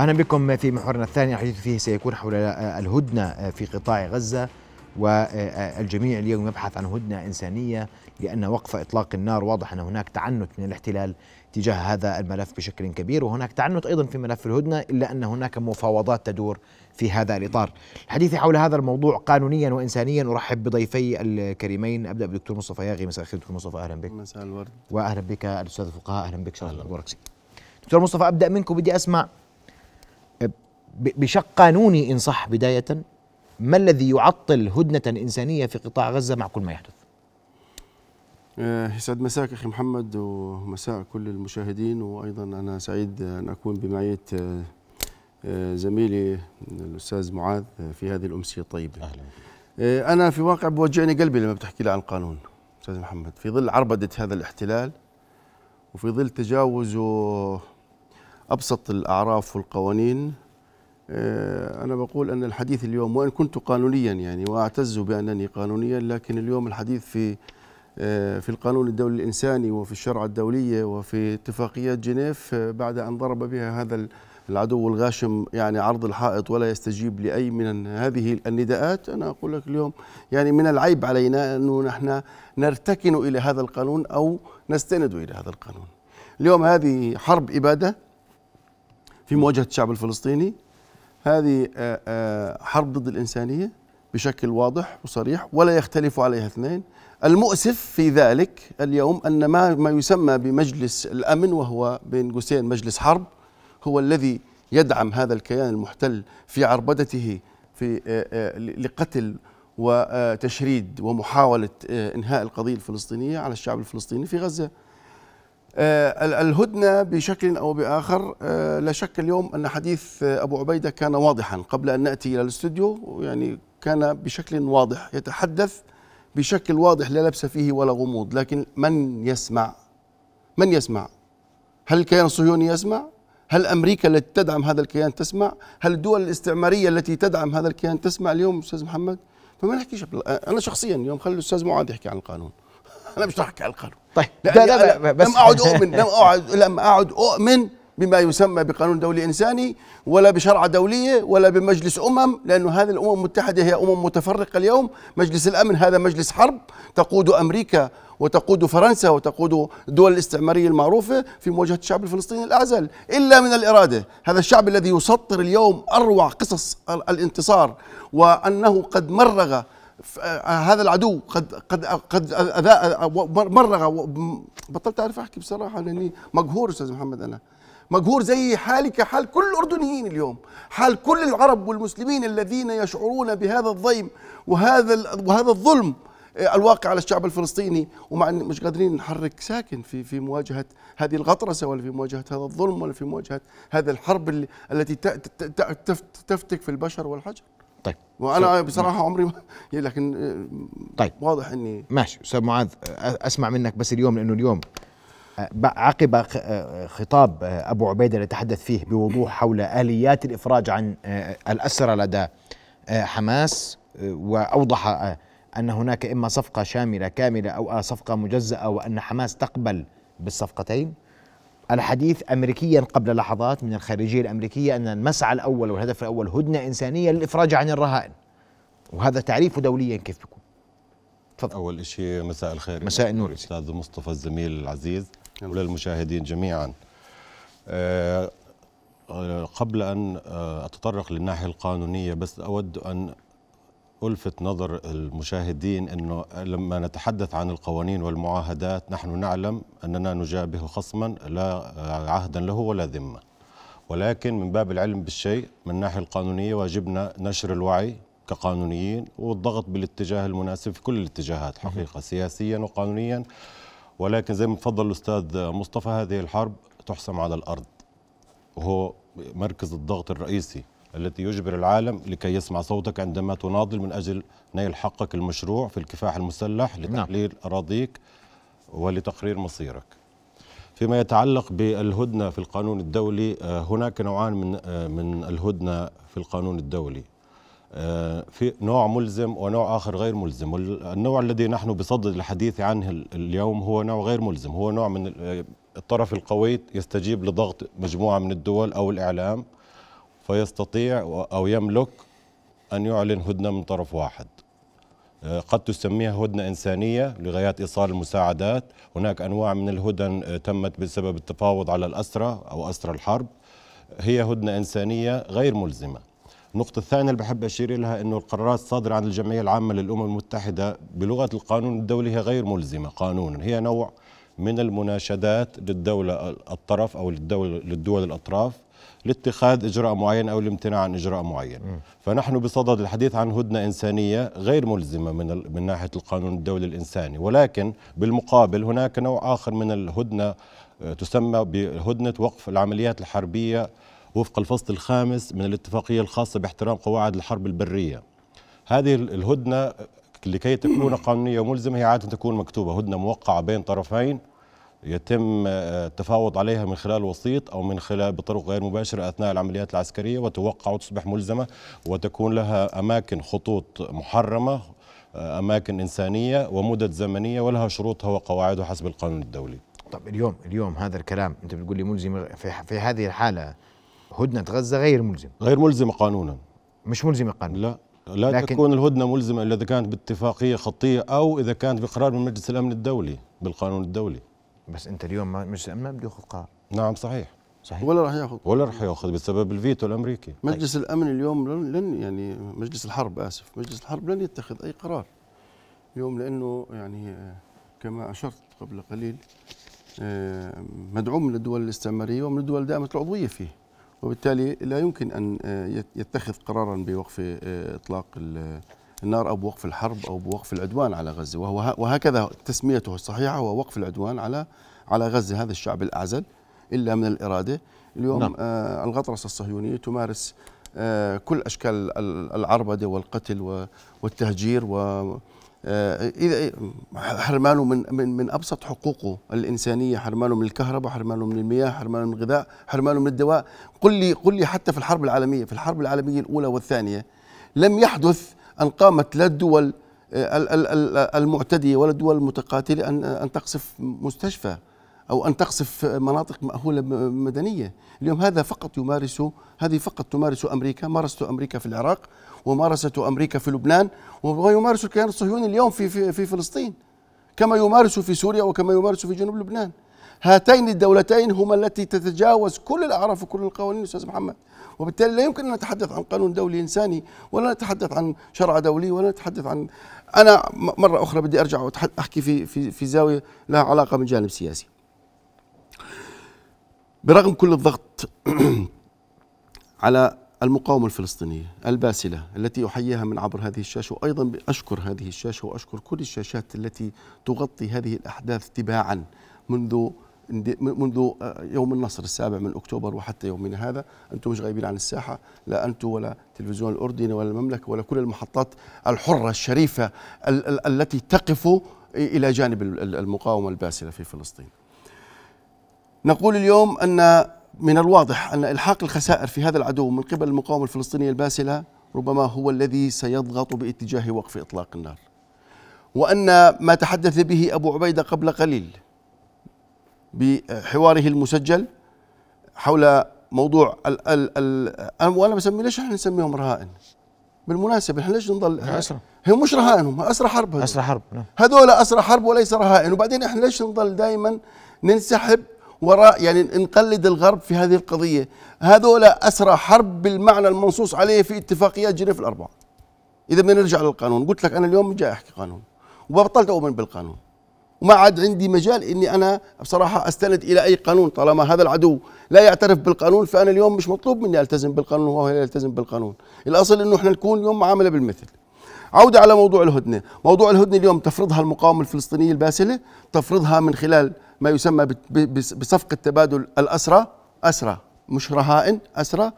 أهلا بكم في محورنا الثاني الحديث فيه سيكون حول الهدنة في قطاع غزة والجميع اليوم يبحث عن هدنة إنسانية لأن وقف إطلاق النار واضح أن هناك تعنت من الاحتلال تجاه هذا الملف بشكل كبير وهناك تعنت أيضا في ملف الهدنة إلا أن هناك مفاوضات تدور في هذا الإطار الحديث حول هذا الموضوع قانونيا وإنسانيا أرحب بضيفي الكريمين أبدأ بالدكتور مصطفى ياغي مساء الخير دكتور مصطفى أهلا بك مساء الورد وأهلا بك الأستاذ الفقهاء أهلا بك شرف أهلا دكتور مصطفى أبدأ منك وبدي أسمع بشق قانوني إن صح بداية ما الذي يعطل هدنة إنسانية في قطاع غزة مع كل ما يحدث آه، يسعد مساك أخي محمد ومساء كل المشاهدين وأيضا أنا سعيد أن أكون بمعية آه، آه، زميلي الأستاذ معاذ في هذه الأمسية الطيبة أهلا. أنا في واقع بوجعني قلبي لما بتحكي لي عن القانون أستاذ محمد في ظل عربدة هذا الاحتلال وفي ظل تجاوزه أبسط الأعراف والقوانين آه، أنا بقول أن الحديث اليوم وإن كنت قانونيا يعني وأعتز بأنني قانونيا لكن اليوم الحديث في آه، في القانون الدولي الإنساني وفي الشرع الدولية وفي اتفاقيات جنيف آه، بعد أن ضرب بها هذا العدو الغاشم يعني عرض الحائط ولا يستجيب لأي من هذه النداءات أنا أقول لك اليوم يعني من العيب علينا أنه نحن نرتكن إلى هذا القانون أو نستند إلى هذا القانون اليوم هذه حرب إبادة في مواجهة الشعب الفلسطيني هذه آه، آه، حرب ضد الإنسانية بشكل واضح وصريح ولا يختلف عليها اثنين المؤسف في ذلك اليوم أن ما, ما يسمى بمجلس الأمن وهو بين قوسين مجلس حرب هو الذي يدعم هذا الكيان المحتل في عربدته في آه، لقتل وتشريد ومحاولة إنهاء القضية الفلسطينية على الشعب الفلسطيني في غزة آه، الهدنة بشكل أو بآخر آه، لا شك اليوم أن حديث آه، أبو عبيدة كان واضحا قبل أن نأتي إلى الاستوديو يعني كان بشكل واضح يتحدث بشكل واضح لا لبس فيه ولا غموض لكن من يسمع من يسمع هل الكيان الصهيوني يسمع هل أمريكا التي تدعم هذا الكيان تسمع هل الدول الاستعمارية التي تدعم هذا الكيان تسمع اليوم أستاذ محمد فما نحكيش أنا شخصيا اليوم خلي الأستاذ معاذ يحكي عن القانون انا مش هحكي على القانون طيب لا لا لا بس لم اعد اؤمن لم اعد لم اعد اؤمن بما يسمى بقانون دولي انساني ولا بشرعه دوليه ولا بمجلس امم لانه هذه الامم المتحده هي امم متفرقه اليوم، مجلس الامن هذا مجلس حرب تقود امريكا وتقود فرنسا وتقود الدول الاستعماريه المعروفه في مواجهه الشعب الفلسطيني الاعزل، الا من الاراده، هذا الشعب الذي يسطر اليوم اروع قصص الانتصار وانه قد مرغ آه، آه، هذا العدو قد قد قد مرغ بطلت اعرف احكي بصراحه لاني مقهور استاذ محمد انا مقهور زي حالي كحال كل الاردنيين اليوم حال كل العرب والمسلمين الذين يشعرون بهذا الضيم وهذا وهذا الظلم آه، الواقع على الشعب الفلسطيني ومع ان مش قادرين نحرك ساكن في في مواجهه هذه الغطرسه ولا في مواجهه هذا الظلم ولا في مواجهه هذه الحرب التي تفتك في البشر والحجر طيب وانا بصراحه عمري ما لكن آه، طيب واضح اني ماشي استاذ معاذ اسمع منك بس اليوم لانه اليوم عقب آه، خطاب آه، ابو عبيده اللي تحدث فيه بوضوح حول اليات الافراج عن الاسرى لدى حماس واوضح ان هناك اما صفقه شامله كامله او صفقه مجزاه وان حماس تقبل بالصفقتين الحديث أمريكيا قبل لحظات من الخارجية الأمريكية أن المسعى الأول والهدف الأول هدنة إنسانية للإفراج عن الرهائن وهذا تعريفه دوليا كيف بيكون تفضل أول شيء مساء الخير مساء النور أستاذ مصطفى الزميل العزيز نعم. وللمشاهدين جميعا أه قبل أن آه، أتطرق للناحية القانونية بس أود أن ألفت نظر المشاهدين أنه لما نتحدث عن القوانين والمعاهدات نحن نعلم أننا نجابه خصما لا آه، عهدا له ولا ذمة ولكن من باب العلم بالشيء من الناحية القانونية واجبنا نشر الوعي كقانونيين والضغط بالاتجاه المناسب في كل الاتجاهات حقيقة سياسيا وقانونيا ولكن زي ما تفضل الأستاذ مصطفى هذه الحرب تحسم على الأرض وهو مركز الضغط الرئيسي التي يجبر العالم لكي يسمع صوتك عندما تناضل من أجل نيل حقك المشروع في الكفاح المسلح نعم. لتحليل أراضيك ولتقرير مصيرك فيما يتعلق بالهدنة في القانون الدولي آه، هناك نوعان من آه، من الهدنة في القانون الدولي آه، في نوع ملزم ونوع آخر غير ملزم والنوع الذي نحن بصدد الحديث عنه اليوم هو نوع غير ملزم هو نوع من الطرف القوي يستجيب لضغط مجموعة من الدول أو الإعلام فيستطيع أو يملك أن يعلن هدنة من طرف واحد آه، قد تسميها هدنة إنسانية لغايات إيصال المساعدات هناك أنواع من الهدن آه، تمت بسبب التفاوض على الأسرة أو أسرى الحرب هي هدنة إنسانية غير ملزمة النقطة الثانية اللي بحب أشير لها أنه القرارات الصادرة عن الجمعية العامة للأمم المتحدة بلغة القانون الدولي هي غير ملزمة قانونا هي نوع من المناشدات للدولة الطرف أو للدول, للدول الأطراف لاتخاذ إجراء معين أو الامتناع عن إجراء معين فنحن بصدد الحديث عن هدنة إنسانية غير ملزمة من, من ناحية القانون الدولي الإنساني ولكن بالمقابل هناك نوع آخر من الهدنة آه، تسمى بهدنة وقف العمليات الحربية وفق الفصل الخامس من الاتفاقية الخاصة باحترام قواعد الحرب البرية هذه الهدنة آه، لكي تكون قانونية وملزمة هي عادة تكون مكتوبة هدنة موقعة بين طرفين يتم التفاوض آه، عليها من خلال وسيط او من خلال بطرق غير مباشره اثناء العمليات العسكريه وتوقع وتصبح ملزمه وتكون لها اماكن خطوط محرمه آه، اماكن انسانيه ومدد زمنيه ولها شروطها وقواعدها حسب القانون الدولي. طب اليوم اليوم هذا الكلام انت بتقول لي ملزم في, في هذه الحاله هدنه غزه غير ملزم غير ملزمه قانونا مش ملزمه قانونا لا لا لكن تكون الهدنه ملزمه الا اذا كانت باتفاقيه خطيه او اذا كانت بقرار من مجلس الامن الدولي بالقانون الدولي بس انت اليوم ما مجلس الامن ما بده ياخذ قرار نعم صحيح صحيح ولا راح ياخذ ولا راح ياخذ بسبب الفيتو الامريكي طيب. مجلس طيب. الامن اليوم لن يعني مجلس الحرب اسف مجلس الحرب لن يتخذ اي قرار اليوم لانه يعني آه، كما اشرت قبل قليل آه، مدعوم من الدول الاستعماريه ومن الدول دائمه العضويه فيه وبالتالي لا يمكن ان آه، يتخذ قرارا بوقف اطلاق النار او بوقف الحرب او بوقف العدوان على غزه وهو وهكذا تسميته الصحيحه هو وقف العدوان على على غزه هذا الشعب الاعزل الا من الاراده اليوم نعم. آه الغطرسه الصهيونيه تمارس آه كل اشكال العربده والقتل والتهجير و آه، اذا حرمانه من من من ابسط حقوقه الانسانيه حرمانه من الكهرباء حرمانه من المياه حرمانه من الغذاء حرمانه من الدواء قل لي قل لي حتى في الحرب العالميه في الحرب العالميه الاولى والثانيه لم يحدث أن قامت لا الدول آه، المعتدية ولا الدول المتقاتلة أن أن تقصف مستشفى أو أن تقصف مناطق مأهولة مدنية اليوم هذا فقط يمارس هذه فقط تمارس أمريكا مارست أمريكا في العراق ومارست أمريكا في لبنان ويمارس الكيان الصهيوني اليوم في, في, في فلسطين كما يمارس في سوريا وكما يمارس في جنوب لبنان هاتين الدولتين هما التي تتجاوز كل الاعراف وكل القوانين استاذ محمد وبالتالي لا يمكن ان نتحدث عن قانون دولي انساني ولا نتحدث عن شرع دولي ولا نتحدث عن انا مره اخرى بدي ارجع احكي في في في زاويه لها علاقه من جانب سياسي برغم كل الضغط على المقاومة الفلسطينية الباسلة التي أحييها من عبر هذه الشاشة وأيضا أشكر هذه الشاشة وأشكر كل الشاشات التي تغطي هذه الأحداث تباعا منذ منذ آه، يوم النصر السابع من أكتوبر وحتى يومنا هذا أنتم مش غايبين عن الساحة لا أنتم ولا تلفزيون الأردني ولا المملكة ولا كل المحطات الحرة الشريفة ال ال التي تقف إلى جانب المقاومة الباسلة في فلسطين نقول اليوم أن من الواضح أن إلحاق الخسائر في هذا العدو من قبل المقاومة الفلسطينية الباسلة ربما هو الذي سيضغط باتجاه وقف إطلاق النار وأن ما تحدث به أبو عبيدة قبل قليل بحواره المسجل حول موضوع ال ال ال وانا بسمي ليش احنا نسميهم رهائن؟ بالمناسبه احنا ليش نضل اسرى هم مش رهائن هم اسرى حرب اسرى حرب هذول اسرى نعم. حرب وليس رهائن وبعدين احنا ليش نضل دائما ننسحب وراء يعني نقلد الغرب في هذه القضيه هذول اسرى حرب بالمعنى المنصوص عليه في اتفاقيات جنيف الاربعه اذا بدنا نرجع للقانون قلت لك انا اليوم جاي احكي قانون وبطلت اؤمن بالقانون وما عاد عندي مجال اني انا بصراحه استند الى اي قانون طالما هذا العدو لا يعترف بالقانون فانا اليوم مش مطلوب مني التزم بالقانون وهو لا يلتزم بالقانون، الاصل انه احنا نكون اليوم معامله بالمثل. عودة على موضوع الهدنة موضوع الهدنة اليوم تفرضها المقاومة الفلسطينية الباسلة تفرضها من خلال ما يسمى بصفقة تبادل الأسرى أسرى مش رهائن أسرى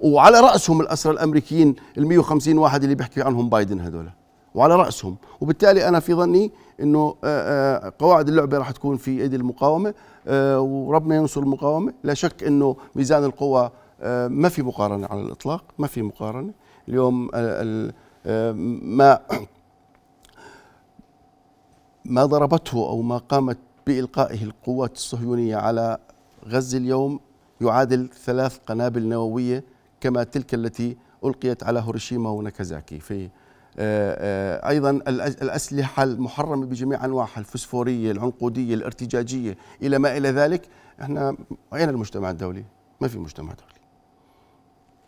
وعلى رأسهم الأسرى الأمريكيين ال 150 واحد اللي بيحكي عنهم بايدن هذول وعلى رأسهم وبالتالي أنا في ظني انه آه، آه، قواعد اللعبه راح تكون في ايدي المقاومه آه، وربنا ينصر المقاومه لا شك انه ميزان القوى ما في مقارنه على الاطلاق ما في مقارنه اليوم ما ما ضربته او ما قامت بالقائه القوات الصهيونيه على غزه اليوم يعادل ثلاث قنابل نوويه كما تلك التي القيت على هيروشيما وناكازاكي في آه، آه، ايضا الاسلحه المحرمه بجميع انواعها الفسفوريه العنقوديه الارتجاجيه الى ما الى ذلك احنا اين المجتمع الدولي ما في مجتمع دولي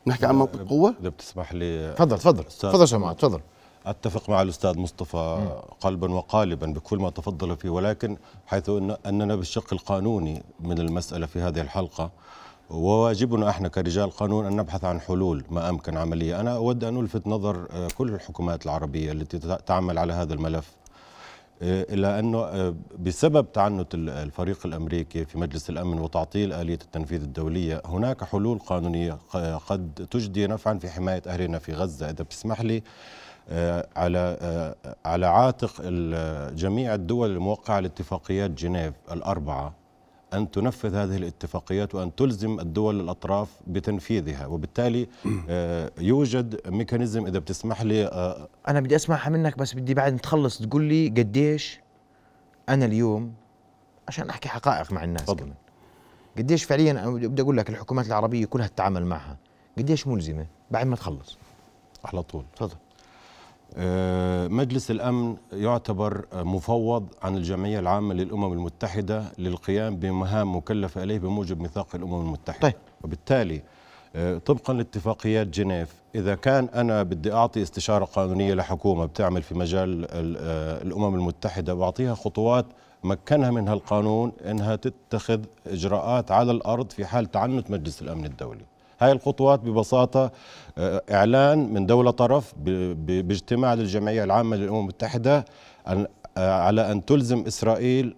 نحكي عن آه، منطق قوه اذا بتسمح لي تفضل تفضل تفضل سماع تفضل اتفق مع الاستاذ مصطفى قلبا وقالبا بكل ما تفضل فيه ولكن حيث اننا بالشق القانوني من المساله في هذه الحلقه وواجبنا احنا كرجال قانون ان نبحث عن حلول ما امكن عمليه، انا اود ان الفت نظر آه، كل الحكومات العربيه التي تعمل على هذا الملف آه، الى انه آه، بسبب تعنت الفريق الامريكي في مجلس الامن وتعطيل اليه التنفيذ الدوليه، هناك حلول قانونيه قد تجدي نفعا في حمايه اهلنا في غزه، اذا بتسمح لي على على عاتق جميع الدول الموقعه لاتفاقيات جنيف الاربعه أن تنفذ هذه الاتفاقيات وأن تلزم الدول الأطراف بتنفيذها وبالتالي آه، يوجد ميكانيزم إذا بتسمح لي آه، أنا بدي أسمعها منك بس بدي بعد ما تخلص تقول لي قديش أنا اليوم عشان أحكي حقائق مع الناس فضل. كمان قديش فعليا أنا بدي أقول لك الحكومات العربية كلها تتعامل معها قديش ملزمة بعد ما تخلص على طول تفضل آه، مجلس الأمن يعتبر مفوض عن الجمعية العامة للأمم المتحدة للقيام بمهام مكلفة إليه بموجب ميثاق الأمم المتحدة طيب. وبالتالي آه، طبقا لاتفاقيات جنيف إذا كان أنا بدي أعطي استشارة قانونية لحكومة بتعمل في مجال آه، الأمم المتحدة وأعطيها خطوات مكنها منها القانون أنها تتخذ إجراءات على الأرض في حال تعنت مجلس الأمن الدولي هاي الخطوات ببساطة آه، إعلان من دولة طرف باجتماع للجمعية العامة للأمم المتحدة آه، على أن تلزم إسرائيل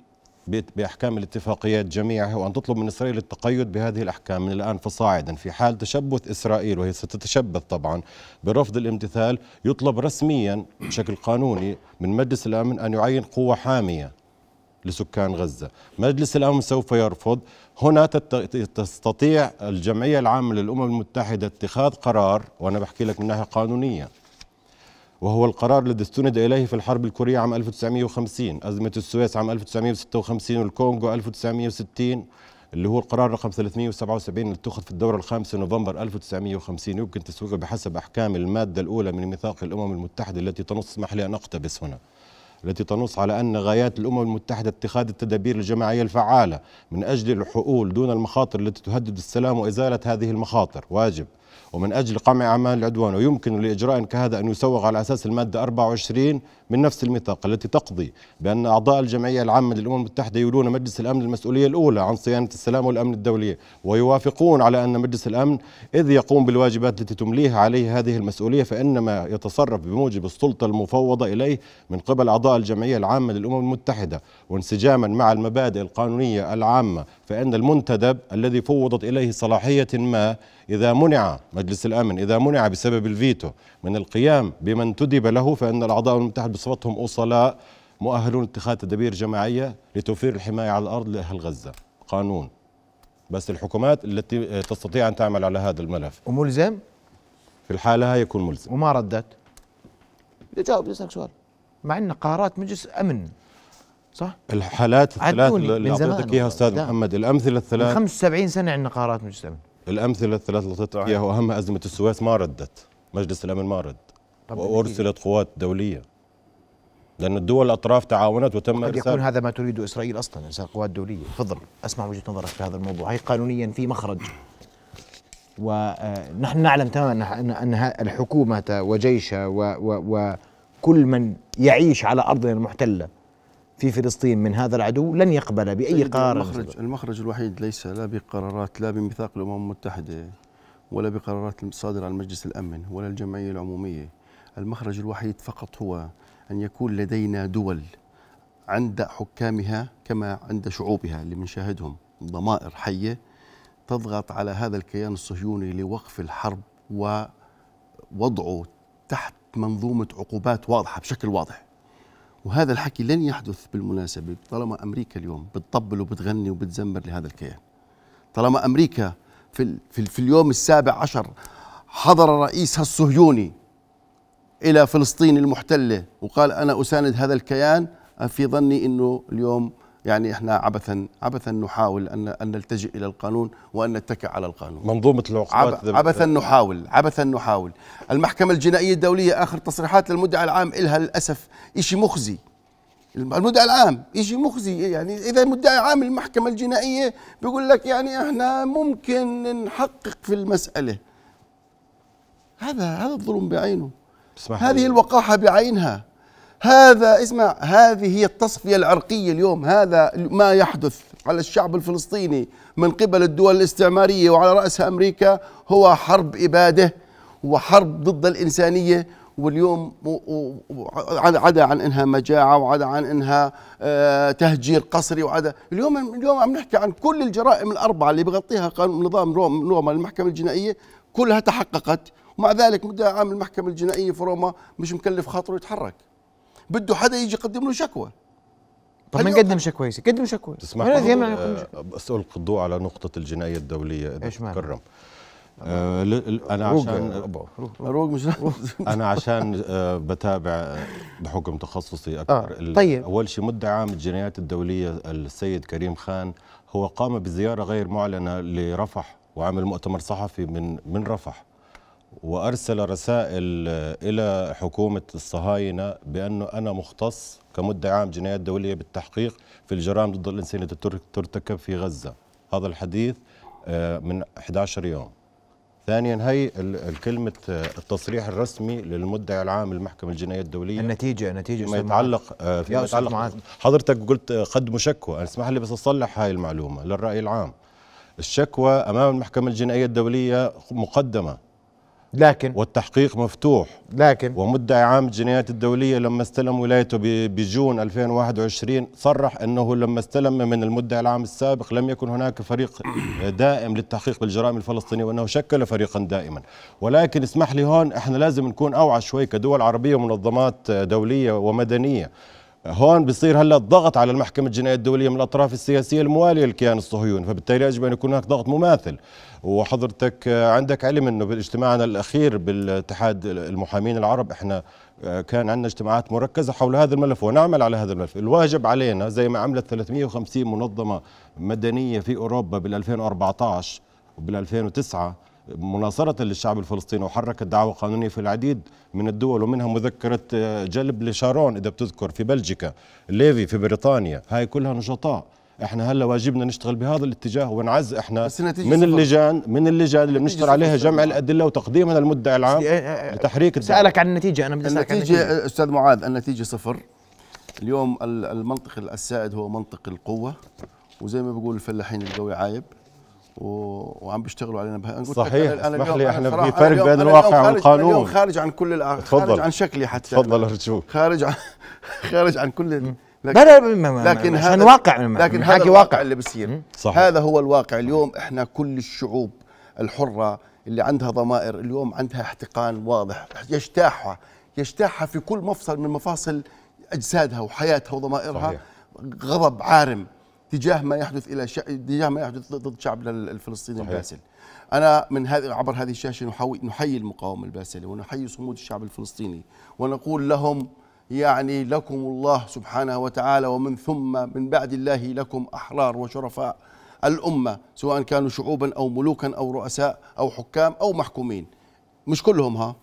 باحكام الاتفاقيات جميعها وان تطلب من اسرائيل التقيد بهذه الاحكام من الان فصاعدا في حال تشبث اسرائيل وهي ستتشبث طبعا برفض الامتثال يطلب رسميا بشكل قانوني من مجلس الامن ان يعين قوه حاميه لسكان غزه، مجلس الامن سوف يرفض هنا تستطيع الجمعية العامة للأمم المتحدة اتخاذ قرار وأنا بحكي لك من ناحية قانونية وهو القرار الذي استند إليه في الحرب الكورية عام 1950 أزمة السويس عام 1956 والكونغو 1960 اللي هو القرار رقم 377 اللي اتخذ في الدورة الخامسة نوفمبر 1950 يمكن تسويقه بحسب أحكام المادة الأولى من ميثاق الأمم المتحدة التي تنص اسمح لي أن أقتبس هنا التي تنص على أن غايات الأمم المتحدة اتخاذ التدابير الجماعية الفعالة من أجل الحقول دون المخاطر التي تهدد السلام وإزالة هذه المخاطر واجب ومن أجل قمع أعمال العدوان ويمكن لإجراء كهذا أن يسوغ على أساس المادة 24 من نفس الميثاق التي تقضي بأن أعضاء الجمعية العامة للأمم المتحدة يولون مجلس الأمن المسؤولية الأولى عن صيانة السلام والأمن الدولية ويوافقون على أن مجلس الأمن إذ يقوم بالواجبات التي تمليها عليه هذه المسؤولية فإنما يتصرف بموجب السلطة المفوضة إليه من قبل أعضاء الجمعية العامة للأمم المتحدة وانسجاما مع المبادئ القانونية العامة فإن المنتدب الذي فوضت إليه صلاحية ما إذا منع مجلس الأمن إذا منع بسبب الفيتو من القيام بما انتدب له فإن الأعضاء المتحد بصفتهم أصلاء مؤهلون اتخاذ تدابير جماعية لتوفير الحماية على الأرض لأهل غزة قانون بس الحكومات التي تستطيع أن تعمل على هذا الملف وملزم؟ في الحالة هاي يكون ملزم وما ردت؟ بدي أجاوب بدي أسألك سؤال مع أن قرارات مجلس أمن صح الحالات الثلاث اللي اعطيتك اياها استاذ ده. نعم. محمد الامثله الثلاث من 75 سنه عندنا قرارات مجلس الامن الامثله الثلاث اللي اعطيتك اياها واهمها ازمه السويس ما ردت مجلس الامن ما رد وارسلت قوات دوليه لأن الدول الأطراف تعاونت وتم قد يكون هذا ما تريده إسرائيل أصلا ارسال قوات دولية تفضل أسمع وجهة نظرك في هذا الموضوع هي قانونيا في مخرج ونحن آه، نعلم تماما أن الحكومة وجيشها وكل من يعيش على أرضنا المحتلة في فلسطين من هذا العدو لن يقبل باي طيب، قرار المخرج المخرج الوحيد ليس لا بقرارات لا بميثاق الامم المتحده ولا بقرارات الصادرة عن مجلس الامن ولا الجمعيه العموميه المخرج الوحيد فقط هو ان يكون لدينا دول عند حكامها كما عند شعوبها اللي بنشاهدهم ضمائر حيه تضغط على هذا الكيان الصهيوني لوقف الحرب ووضعه تحت منظومه عقوبات واضحه بشكل واضح وهذا الحكي لن يحدث بالمناسبة طالما أمريكا اليوم بتطبل وبتغني وبتزمر لهذا الكيان طالما أمريكا في, في, في اليوم السابع عشر حضر رئيسها الصهيوني إلى فلسطين المحتلة وقال أنا أساند هذا الكيان في ظني أنه اليوم يعني احنا عبثا عبثا نحاول ان ان نلتجئ الى القانون وان نتكئ على القانون منظومه العقوبات عب عبثا نحاول عبثا نحاول المحكمه الجنائيه الدوليه اخر تصريحات للمدعي العام الها للاسف شيء مخزي المدعي العام شيء مخزي يعني اذا مدعي عام المحكمه الجنائيه بيقول لك يعني احنا ممكن نحقق في المساله هذا هذا الظلم بعينه هذه الوقاحه بعينها هذا اسمع هذه هي التصفية العرقية اليوم هذا ما يحدث على الشعب الفلسطيني من قبل الدول الاستعمارية وعلى رأسها أمريكا هو حرب إبادة وحرب ضد الإنسانية واليوم عدا عن انها مجاعه وعدا عن انها آه، تهجير قسري وعدا اليوم اليوم عم نحكي عن كل الجرائم الاربعه اللي بغطيها قانون نظام روم روما المحكمه الجنائيه كلها تحققت ومع ذلك مدعي عام المحكمه الجنائيه في روما مش مكلف خاطره يتحرك بده حدا يجي يقدم له شكوى طب ما قدم شكوى قدم شكوى تسمح لي أه، اسالق الضوء على نقطه الجنايه الدوليه اذا ايش تكرم انا عشان روق مش انا عشان بتابع بحكم تخصصي آه، اكثر آه. طيب اول شيء مدعي عام الجنايات الدوليه السيد كريم خان هو قام بزياره غير معلنه لرفح وعمل مؤتمر صحفي من من رفح وأرسل رسائل آه، إلى حكومة الصهاينة بأنه أنا مختص كمدعي عام جنايات دولية بالتحقيق في الجرائم ضد الإنسانية التي ترتكب في غزة هذا الحديث آه، من 11 يوم ثانيا هي الكلمة آه، التصريح الرسمي للمدعي العام للمحكمة الجنائية الدولية النتيجة نتيجة فيما يتعلق فيما يتعلق حضرتك قلت قدموا شكوى اسمح لي بس أصلح هاي المعلومة للرأي العام الشكوى أمام المحكمة الجنائية الدولية مقدمة لكن والتحقيق مفتوح لكن ومدعي عام الجنايات الدولية لما استلم ولايته بجون 2021 صرح أنه لما استلم من المدعي العام السابق لم يكن هناك فريق دائم للتحقيق بالجرائم الفلسطينية وأنه شكل فريقا دائما ولكن اسمح لي هون احنا لازم نكون أوعى شوي كدول عربية ومنظمات دولية ومدنية هون بصير هلا الضغط على المحكمة الجنائية الدولية من الأطراف السياسية الموالية للكيان الصهيوني فبالتالي يجب أن يكون هناك ضغط مماثل وحضرتك عندك علم أنه باجتماعنا الأخير بالاتحاد المحامين العرب إحنا آه، كان عندنا اجتماعات مركزة حول هذا الملف ونعمل على هذا الملف الواجب علينا زي ما عملت 350 منظمة مدنية في أوروبا بال2014 وبال2009 مناصرة للشعب الفلسطيني وحرك الدعوة قانونية في العديد من الدول ومنها مذكرة آه، جلب لشارون إذا بتذكر في بلجيكا ليفي في بريطانيا هاي كلها نشطاء احنا هلا واجبنا نشتغل بهذا الاتجاه ونعز احنا بس من صفر. اللجان من اللجان اللي بنشتغل عليها جمع الادله وتقديمها للمدعي العام إيه، إيه، إيه، لتحريك الدعوة سالك عن النتيجه انا بدي اسالك النتيجه آه، استاذ معاذ النتيجه صفر اليوم المنطق السائد هو منطق القوه وزي ما بيقول الفلاحين القوي عايب و... وعم بيشتغلوا علينا بهاي صحيح انا اسمح لي احنا في فرق بين الواقع والقانون اليوم خارج عن كل الاخر آه، تفضل خارج عن شكلي حتى تفضل ارجوك خارج عن خارج عن كل ال... لكن لا ما لكن ما هذا واقع لكن هذا واقع, واقع اللي بصير صحيح. هذا هو الواقع اليوم احنا كل الشعوب الحره اللي عندها ضمائر اليوم عندها احتقان واضح يجتاحها يجتاحها في كل مفصل من مفاصل اجسادها وحياتها وضمائرها صحيح. غضب عارم تجاه ما يحدث الى شع... تجاه ما يحدث ضد شعبنا الفلسطيني صحيح. الباسل. انا من هذه عبر هذه الشاشه نحوي... نحيي المقاومه الباسله ونحيي صمود الشعب الفلسطيني ونقول لهم يعني لكم الله سبحانه وتعالى ومن ثم من بعد الله لكم احرار وشرفاء الامه سواء كانوا شعوبا او ملوكا او رؤساء او حكام او محكومين مش كلهم ها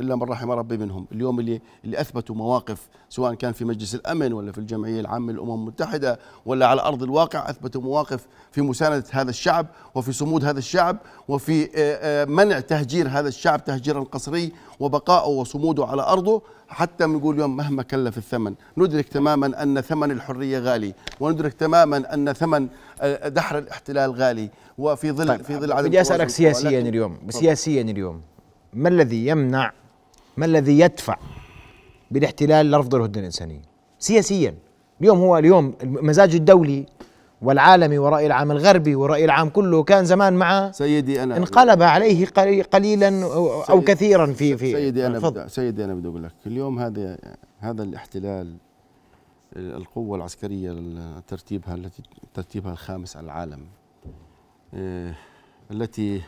الا من رحم ربي منهم اليوم اللي اللي اثبتوا مواقف سواء كان في مجلس الامن ولا في الجمعيه العامه للامم المتحده ولا على ارض الواقع اثبتوا مواقف في مسانده هذا الشعب وفي صمود هذا الشعب وفي آه، آه، منع تهجير هذا الشعب تهجيرا قسري وبقائه وصموده على ارضه حتى بنقول اليوم مهما كلف الثمن ندرك تماما ان ثمن الحريه غالي وندرك تماما ان ثمن آه، دحر الاحتلال غالي وفي ظل طيب في ظل عدم بدي اسالك سياسيا اليوم سياسيا اليوم ما الذي يمنع ما الذي يدفع بالاحتلال لرفض الهدنه الانسانيه سياسيا اليوم هو اليوم المزاج الدولي والعالمي والرأي العام الغربي والرأي العام كله كان زمان مع سيدي أنا انقلب عليه قليلا أو, أو كثيرا في في سيدي أنا بدأ سيدي أنا بدي أقول لك اليوم هذا هذا الاحتلال القوة العسكرية ترتيبها التي ترتيبها الخامس على العالم إيه، التي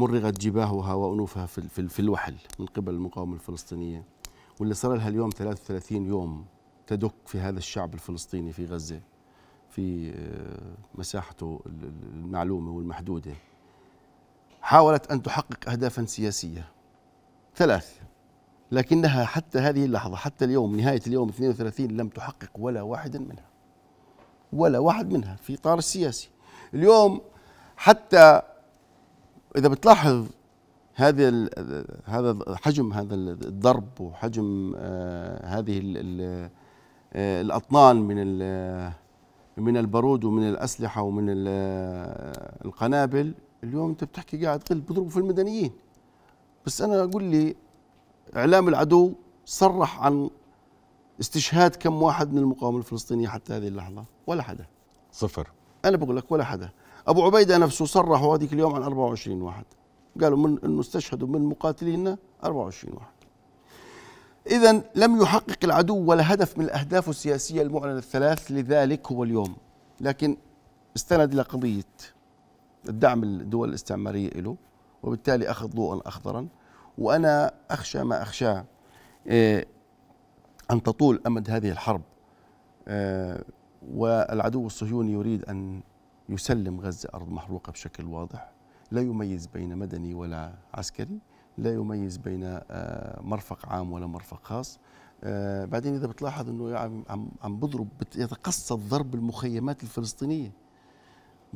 مرغت جباهها وأنوفها في, في, الوحل من قبل المقاومة الفلسطينية واللي صار لها اليوم 33 يوم تدك في هذا الشعب الفلسطيني في غزة في آه، مساحته المعلومة والمحدودة حاولت أن تحقق أهدافا سياسية ثلاث لكنها حتى هذه اللحظة حتى اليوم نهاية اليوم 32 لم تحقق ولا واحدا منها ولا واحد منها في إطار السياسي اليوم حتى اذا بتلاحظ هذه هذا حجم هذا الضرب وحجم آه، هذه آه، الاطنان من آه، من البارود ومن الاسلحه ومن القنابل اليوم انت بتحكي قاعد تقل بضربوا في المدنيين بس انا اقول لي اعلام العدو صرح عن استشهاد كم واحد من المقاومه الفلسطينيه حتى هذه اللحظه ولا حدا صفر انا بقول لك ولا حدا أبو عبيدة نفسه صرح هذيك اليوم عن 24 واحد قالوا من أنه استشهدوا من مقاتلينا 24 واحد إذا لم يحقق العدو ولا هدف من الأهداف السياسية المعلنة الثلاث لذلك هو اليوم لكن استند إلى قضية الدعم الدول الاستعمارية له وبالتالي أخذ ضوءا أخضرا وأنا أخشى ما أخشاه أن تطول أمد هذه الحرب آه، والعدو الصهيوني يريد أن يسلم غزة أرض محروقة بشكل واضح لا يميز بين مدني ولا عسكري لا يميز بين آه، مرفق عام ولا مرفق خاص آه، بعدين اذا بتلاحظ انه عم عم بضرب يتقصد ضرب المخيمات الفلسطينيه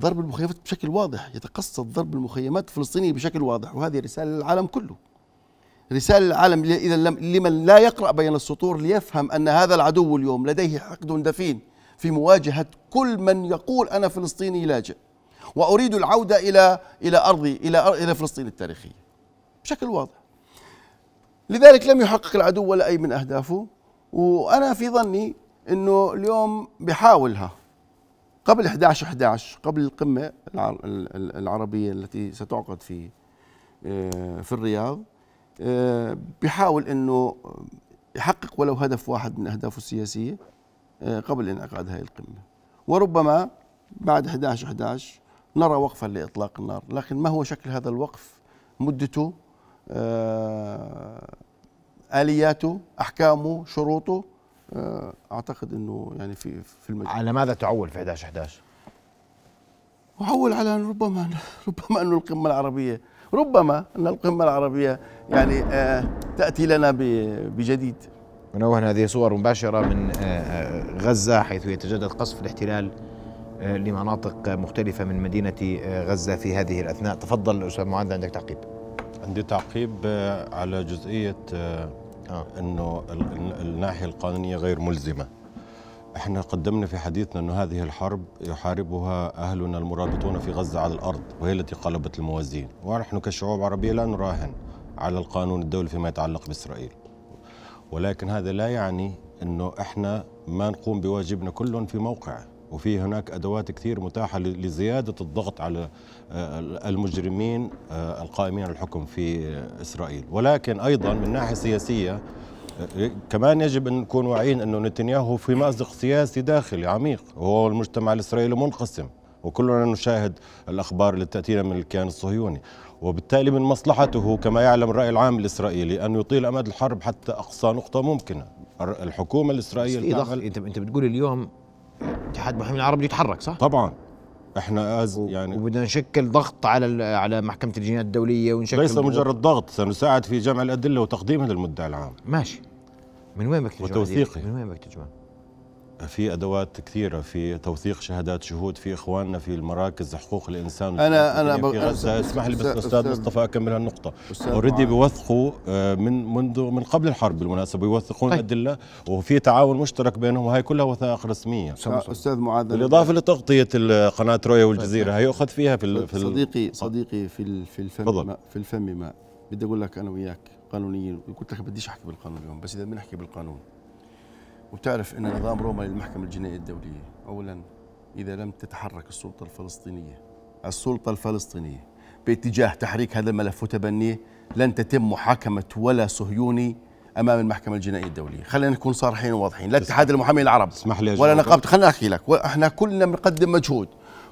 ضرب المخيمات بشكل واضح يتقصد ضرب المخيمات الفلسطينيه بشكل واضح وهذه رساله للعالم كله رساله للعالم اذا لمن لا يقرا بين السطور ليفهم ان هذا العدو اليوم لديه حقد دفين في مواجهة كل من يقول أنا فلسطيني لاجئ وأريد العودة إلى إلى أرضي إلى إلى فلسطين التاريخية بشكل واضح لذلك لم يحقق العدو ولا أي من أهدافه وأنا في ظني أنه اليوم بحاولها قبل 11 11 قبل القمة العربية التي ستعقد في آه، في الرياض آه، بحاول أنه يحقق ولو هدف واحد من أهدافه السياسية آه، قبل انعقاد هذه القمة وربما بعد 11 11 نرى وقفا لإطلاق النار لكن ما هو شكل هذا الوقف مدته آه، آلياته أحكامه شروطه آه، أعتقد أنه يعني في في المجال على ماذا تعول في 11 11 وعول على أن ربما ربما انه القمة العربية ربما أن القمة العربية يعني تأتي لنا بجديد منوهنا هذه صور مباشرة من آه، آه، غزة حيث يتجدد قصف الاحتلال آه، لمناطق مختلفة من مدينة غزة في هذه الأثناء تفضل أستاذ معاذ عندك تعقيب عندي تعقيب على جزئية أنه الناحية القانونية غير ملزمة احنا قدمنا في حديثنا انه هذه الحرب يحاربها اهلنا المرابطون في غزه على الارض وهي التي قلبت الموازين ونحن كشعوب عربيه لا نراهن على القانون الدولي فيما يتعلق باسرائيل ولكن هذا لا يعني أنه إحنا ما نقوم بواجبنا كلهم في موقعه وفي هناك ادوات كثير متاحه لزياده الضغط على آه، المجرمين آه، القائمين على الحكم في آه، اسرائيل، ولكن ايضا من ناحيه سياسيه كمان يجب ان نكون واعيين انه نتنياهو في مازق سياسي داخلي عميق، وهو المجتمع الاسرائيلي منقسم، وكلنا نشاهد الاخبار اللي تاتينا من الكيان الصهيوني، وبالتالي من مصلحته كما يعلم الرأي العام الإسرائيلي أن يطيل أمد الحرب حتى أقصى نقطة ممكنة الحكومة الإسرائيلية إيه تعمل أنت أنت بتقول اليوم اتحاد محامي العرب بده يتحرك صح؟ طبعا احنا أز يعني وبدنا نشكل ضغط على على محكمة الجنايات الدولية ونشكل ليس مجرد ضغط سنساعد في جمع الأدلة وتقديمها للمدعي العام ماشي من وين بدك تجمع؟ من وين بدك تجمع؟ في ادوات كثيره في توثيق شهادات شهود في اخواننا في المراكز حقوق الانسان انا انا في غزه اسمح لي بس استاذ مصطفى اكمل هالنقطه اوريدي بيوثقوا آه، من منذ من قبل الحرب بالمناسبه يوثقون طيب. ادله وفي تعاون مشترك بينهم وهي كلها وثائق رسميه استاذ معاذ بالاضافه لتغطيه قناه رؤيا والجزيره طيب. هي يؤخذ فيها في, في صديقي صديقي في في الفم ما في الفم ما بدي اقول لك انا وياك قانونيين قلت لك بديش احكي بالقانون اليوم بس اذا بنحكي بالقانون وتعرف أن نظام روما للمحكمة الجنائية الدولية أولا إذا لم تتحرك السلطة الفلسطينية السلطة الفلسطينية باتجاه تحريك هذا الملف وتبنيه لن تتم محاكمة ولا صهيوني امام المحكمه الجنائيه الدوليه خلينا نكون صارحين وواضحين لا اتحاد المحامين العرب اسمح لي ولا نقابه خليني احكي لك احنا كلنا بنقدم مجهود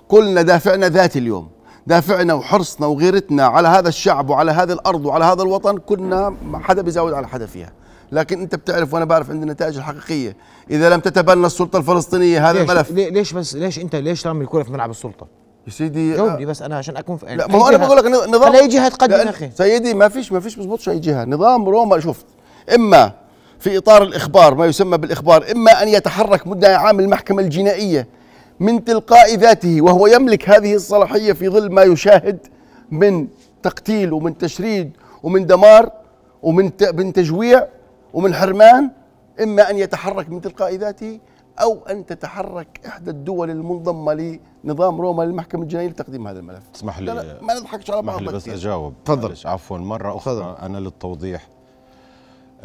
كلنا دافعنا ذاتي اليوم دافعنا وحرصنا وغيرتنا على هذا الشعب وعلى هذه الارض وعلى هذا الوطن كنا حدا بيزود على حدا فيها لكن انت بتعرف وانا بعرف عند النتائج الحقيقيه اذا لم تتبنى السلطه الفلسطينيه هذا ليش الملف ليش بس ليش انت ليش رامي الكره في ملعب السلطه يا سيدي آه، جاوبني بس انا عشان اكون في لا ما هو انا بقول لك نظام اي جهه تقدم يا اخي سيدي ما فيش ما فيش بزبطش اي جهه نظام روما شفت اما في اطار الاخبار ما يسمى بالاخبار اما ان يتحرك مدعي عام المحكمه الجنائيه من تلقاء ذاته وهو يملك هذه الصلاحيه في ظل ما يشاهد من تقتيل ومن تشريد ومن دمار ومن من تجويع ومن حرمان إما أن يتحرك من تلقاء ذاته أو أن تتحرك إحدى الدول المنضمة لنظام روما للمحكمة الجنائية لتقديم هذا الملف اسمح لي ما نضحكش على بعض بس أجاوب تفضل عفوا مرة أخرى أنا للتوضيح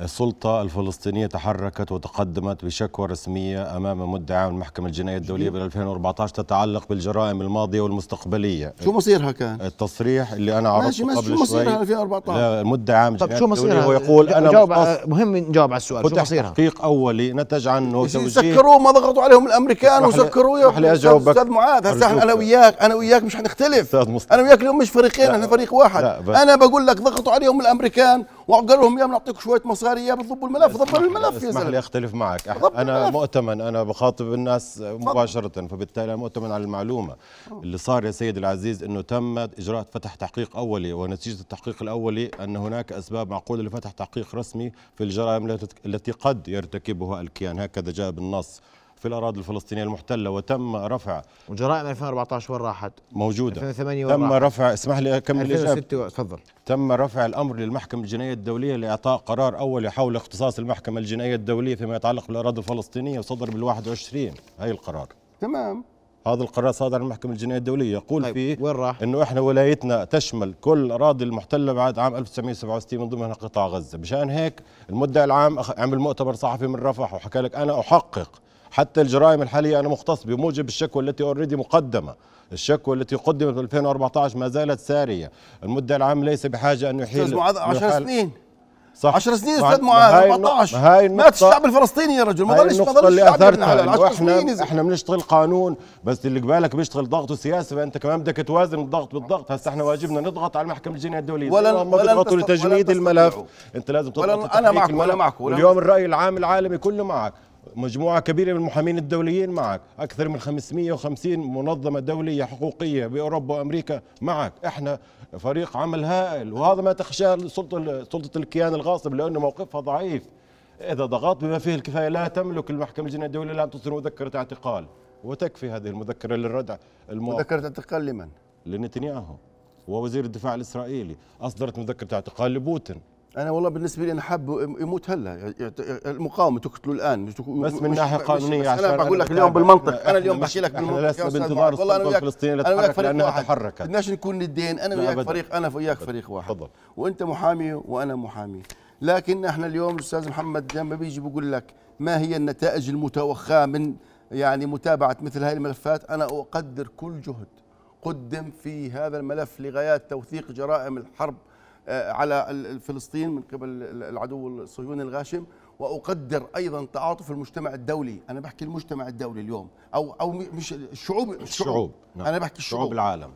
السلطة الفلسطينية تحركت وتقدمت بشكوى رسمية أمام مدعي المحكمة الجنائية الدولية بال 2014 تتعلق بالجرائم الماضية والمستقبلية شو مصيرها كان؟ التصريح اللي أنا عرضته قبل شو مصيرها 2014 لا المدعي طب شو مصيرها؟ هو يقول أنا مهم نجاوب على السؤال شو مصيرها؟ تحقيق أولي نتج عنه توجيه سكروه ما ضغطوا عليهم الأمريكان وسكروه يا أستاذ معاذ هسه أنا وياك أنا وياك مش حنختلف أنا وياك اليوم مش فريقين احنا فريق واحد أنا بقول لك ضغطوا عليهم الأمريكان وقال لهم يا بنعطيكم شويه مصاري يا بتضبوا الملف ضبوا الملف يا زلمه لي اختلف معك انا مؤتمن انا بخاطب الناس مباشره فبالتالي انا مؤتمن على المعلومه آه. اللي صار يا سيدي العزيز انه تم اجراء فتح تحقيق اولي ونتيجه التحقيق الاولي ان هناك اسباب معقوله لفتح تحقيق رسمي في الجرائم التي قد يرتكبها الكيان هكذا جاء بالنص في الأراضي الفلسطينية المحتلة وتم رفع وجرائم 2014 وين راحت؟ موجودة 2008 وراحت. تم رفع اسمح لي أكمل 2006 تفضل تم رفع الأمر للمحكمة الجنائية الدولية لإعطاء قرار أولي حول اختصاص المحكمة الجنائية الدولية فيما يتعلق بالأراضي الفلسطينية وصدر بال 21 هي القرار تمام هذا القرار صادر من المحكمة الجنائية الدولية يقول طيب فيه وين راح؟ انه احنا ولايتنا تشمل كل الاراضي المحتلة بعد عام 1967 من ضمنها قطاع غزة، مشان هيك المدعي العام عمل مؤتمر صحفي من رفح وحكى لك انا احقق حتى الجرائم الحالية أنا مختص بموجب الشكوى التي أوريدي مقدمة الشكوى التي قدمت في 2014 ما زالت سارية المدعي العام ليس بحاجة أن يحيل أستاذ معاذ 10 سنين صح 10 سنين استاذ معاذ 14 هاي النقطة مات الشعب الفلسطيني يا رجل ما ضلش ما ضلش اللي اثرتها احنا احنا بنشتغل قانون بس اللي قبالك بيشتغل ضغط سياسي فانت كمان بدك توازن الضغط بالضغط هسه احنا واجبنا نضغط على المحكمه الجنائيه الدوليه ولا تضغطوا بيضغطوا لتجميد الملف انت لازم تضغط انا معك ولا معك اليوم الراي العام العالمي كله معك مجموعة كبيرة من المحامين الدوليين معك أكثر من 550 منظمة دولية حقوقية بأوروبا وأمريكا معك إحنا فريق عمل هائل وهذا ما تخشاه سلطة, سلطة الكيان الغاصب لأنه موقفها ضعيف إذا ضغط بما فيه الكفاية لا تملك المحكمة الجنائية الدولية لا تصدر مذكرة اعتقال وتكفي هذه المذكرة للردع مذكرة اعتقال لمن؟ لنتنياهو ووزير الدفاع الإسرائيلي أصدرت مذكرة اعتقال لبوتين انا والله بالنسبه لي انا حاب يموت هلا المقاومه تقتلوا الان بس من ناحيه قانونيه عشان انا بقول لك اليوم بالمنطق انا اليوم بحكي لك بالمنطق لسنا بانتظار السلطه الفلسطينيه لتتحرك فريق لانها واحد. تحركت بدناش نكون ندين انا وياك فريق انا وياك فريق واحد تفضل وانت محامي وانا محامي لكن احنا اليوم الاستاذ محمد لما بيجي بقول لك ما هي النتائج المتوخاه من يعني متابعه مثل هذه الملفات انا اقدر كل جهد قدم في هذا الملف لغايات توثيق جرائم الحرب آه، على فلسطين من قبل العدو الصهيوني الغاشم واقدر ايضا تعاطف المجتمع الدولي انا بحكي المجتمع الدولي اليوم او او مش الشعوب الشعوب, الشعوب. نعم. انا بحكي الشعوب شعوب العالم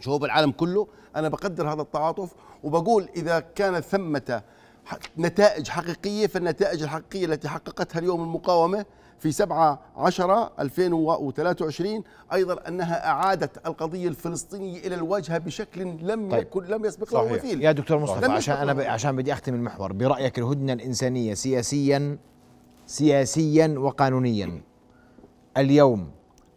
شعوب العالم كله انا بقدر هذا التعاطف وبقول اذا كان ثمه نتائج حقيقيه فالنتائج الحقيقيه التي حققتها اليوم المقاومه في 7 10 2023 أيضا أنها أعادت القضية الفلسطينية إلى الواجهة بشكل لم طيب يكن لم يسبق له مثيل يا دكتور مصطفى عشان أنا ب... عشان بدي أختم المحور برأيك الهدنة الإنسانية سياسيا سياسيا وقانونيا اليوم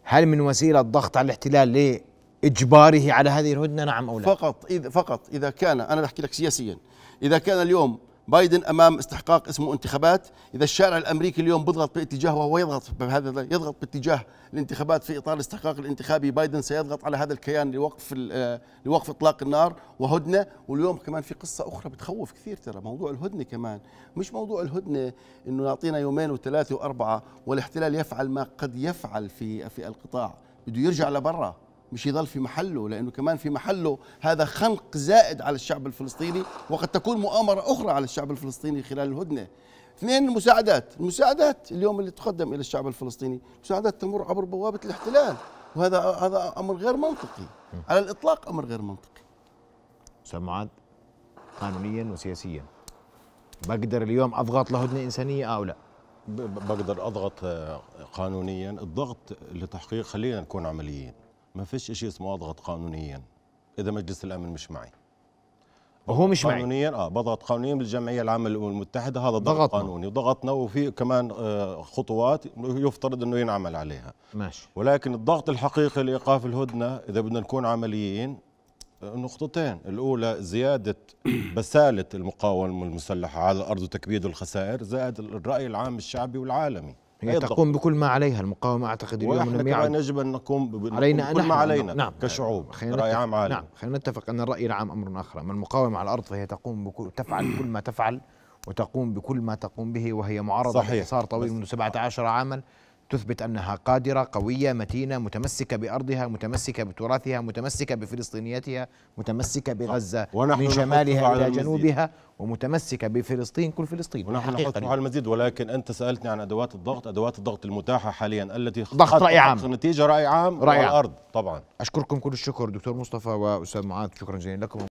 هل من وسيلة ضغط على الاحتلال لإجباره على هذه الهدنة نعم أو لا فقط إذا فقط إذا كان أنا بحكي لك سياسيا إذا كان اليوم بايدن امام استحقاق اسمه انتخابات اذا الشارع الامريكي اليوم بيضغط باتجاه وهو يضغط بهذا يضغط باتجاه الانتخابات في اطار الاستحقاق الانتخابي بايدن سيضغط على هذا الكيان لوقف آه، لوقف اطلاق النار وهدنه واليوم كمان في قصه اخرى بتخوف كثير ترى موضوع الهدنه كمان مش موضوع الهدنه انه يعطينا يومين وثلاثه واربعه والاحتلال يفعل ما قد يفعل في في القطاع بده يرجع لبرا مش يضل في محله لأنه كمان في محله هذا خنق زائد على الشعب الفلسطيني وقد تكون مؤامرة أخرى على الشعب الفلسطيني خلال الهدنة اثنين المساعدات المساعدات اليوم اللي تقدم إلى الشعب الفلسطيني مساعدات تمر عبر بوابة الاحتلال وهذا هذا أمر غير منطقي على الإطلاق أمر غير منطقي أستاذ معاذ قانونيا وسياسيا بقدر اليوم أضغط لهدنة إنسانية أو لا بقدر أضغط آه، قانونيا الضغط لتحقيق خلينا نكون عمليين ما فيش شيء اسمه اضغط قانونيا اذا مجلس الامن مش معي وهو مش معي قانونيا اه بضغط قانونيا بالجمعيه العامه للامم المتحده هذا ضغط قانوني ضغطنا وفي كمان آه، خطوات يفترض انه ينعمل عليها ماشي ولكن الضغط الحقيقي لايقاف الهدنه اذا بدنا نكون عمليين آه، نقطتين الأولى زيادة بسالة المقاومة المسلحة على الأرض وتكبيد الخسائر زائد الرأي العام الشعبي والعالمي هي أيضا. تقوم بكل ما عليها المقاومة أعتقد اليوم لم يعد يجب أن نقوم بكل نحن ما علينا نعم كشعوب خلينا رأي عام عالم نعم خلينا نتفق أن الرأي العام أمر آخر من المقاومة على الأرض فهي تقوم بكل تفعل كل ما تفعل وتقوم بكل ما تقوم به وهي معرضة صحيح. لحصار طويل منذ 17 عاما تثبت أنها قادرة قوية متينة متمسكة بأرضها متمسكة بتراثها متمسكة بفلسطينيتها متمسكة بغزة ونحن من شمالها إلى جنوبها ومتمسكة بفلسطين كل فلسطين ونحن نحطها على المزيد ولكن أنت سألتني عن أدوات الضغط أدوات الضغط المتاحة حاليا التي ضغط رأي عام نتيجة رأي عام رأي عام الأرض طبعا أشكركم كل الشكر دكتور مصطفى وأستاذ معاذ شكرا جزيلا لكم